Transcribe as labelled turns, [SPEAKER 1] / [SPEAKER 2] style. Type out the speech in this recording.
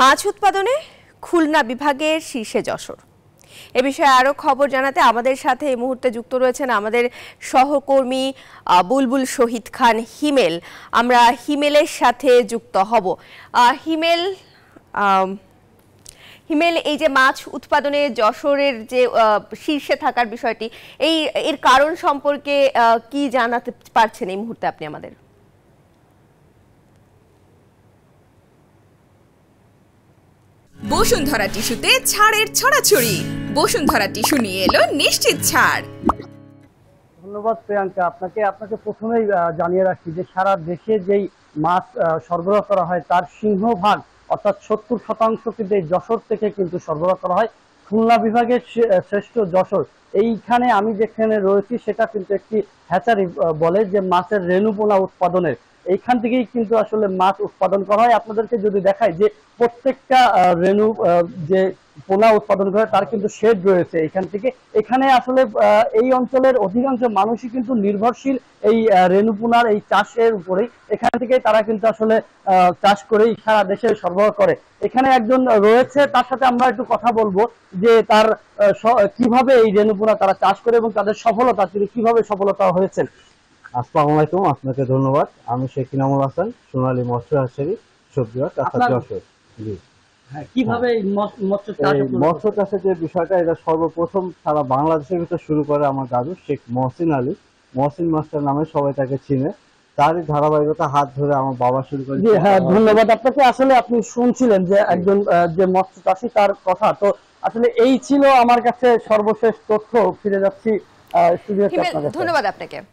[SPEAKER 1] মাছ উৎপাদনে খুলনা বিভাগের শীর্ষে যশোর এ বিষয়ে আরও খবর জানাতে আমাদের সাথে এই মুহূর্তে যুক্ত রয়েছেন আমাদের সহকর্মী বুলবুল শহীদ খান হিমেল আমরা হিমেলের সাথে যুক্ত হব হিমেল হিমেল এই যে মাছ উৎপাদনে যশোরের যে শীর্ষে থাকার বিষয়টি এই এর কারণ সম্পর্কে কি জানাতে পারছেন এই মুহূর্তে আপনি আমাদের
[SPEAKER 2] বসুন্ধরা টিস্যুতে
[SPEAKER 1] ছাড়ের ছড়াছড়ি বসুন্ধরা টিস্যু নিয়ে এলো নিশ্চিত ছাড়
[SPEAKER 3] ধন্যবাদ প্রিয়াঙ্কা আপনাকে আপনাকে প্রথমেই জানিয়ে রাখছি যে সারা দেশে যেই মাছ সরবরাহ করা হয় তার সিংহভাগ অর্থাৎ সত্তর শতাংশ কিন্তু এই যশোর থেকে কিন্তু সরবরাহ করা হয় খুলনা বিভাগের শ্রেষ্ঠ যশোর এইখানে আমি যেখানে রয়েছি সেটা কিন্তু একটি হ্যাচারি বলে যে মাছের রেণুপোনা উৎপাদনের এইখান থেকেই কিন্তু আসলে মাছ উৎপাদন করা হয় আপনাদেরকে যদি দেখাই যে প্রত্যেকটা রেনু যে পোলা উৎপাদন করে তার কিন্তু শেড রয়েছে এখান থেকে এখানে আসলে এই অঞ্চলের অধিকাংশ মানুষই কিন্তু নির্ভরশীল এই রেনু পোনার এই চাষের উপরেই এখান থেকে তারা কিন্তু আসলে চাষ করেই সারা দেশে সরবরাহ করে এখানে একজন রয়েছে তার সাথে আমরা একটু কথা বলবো যে তার কিভাবে এই রেনু পোনা তারা চাষ করে এবং তাদের সফলতা তিনি কিভাবে সফলতা হয়েছেন
[SPEAKER 2] আসসালামু আলাইকুম আপনাকে ধন্যবাদ আমি শেখ ইনামুল হাসান সোনালি মৎস্য হাসারি সবজি জি
[SPEAKER 3] হ্যাঁ, মৎস্য
[SPEAKER 2] চাষের যে বিষয়টা এটা সর্বপ্রথম সারা বাংলাদেশের ভিতরে শুরু করে আমার দাদু শেখ মহসিন আলী মহসিন মাস্টার নামে সবাই তাকে চিনে তারই ধারাবাহিকতা হাত ধরে আমার বাবা শুরু করে হ্যাঁ ধন্যবাদ আপনাকে আসলে আপনি শুনছিলেন
[SPEAKER 3] যে একজন যে মৎস্য চাষী তার কথা তো আসলে এই ছিল আমার কাছে সর্বশেষ তথ্য ফিরে যাচ্ছি ধন্যবাদ
[SPEAKER 1] আপনাকে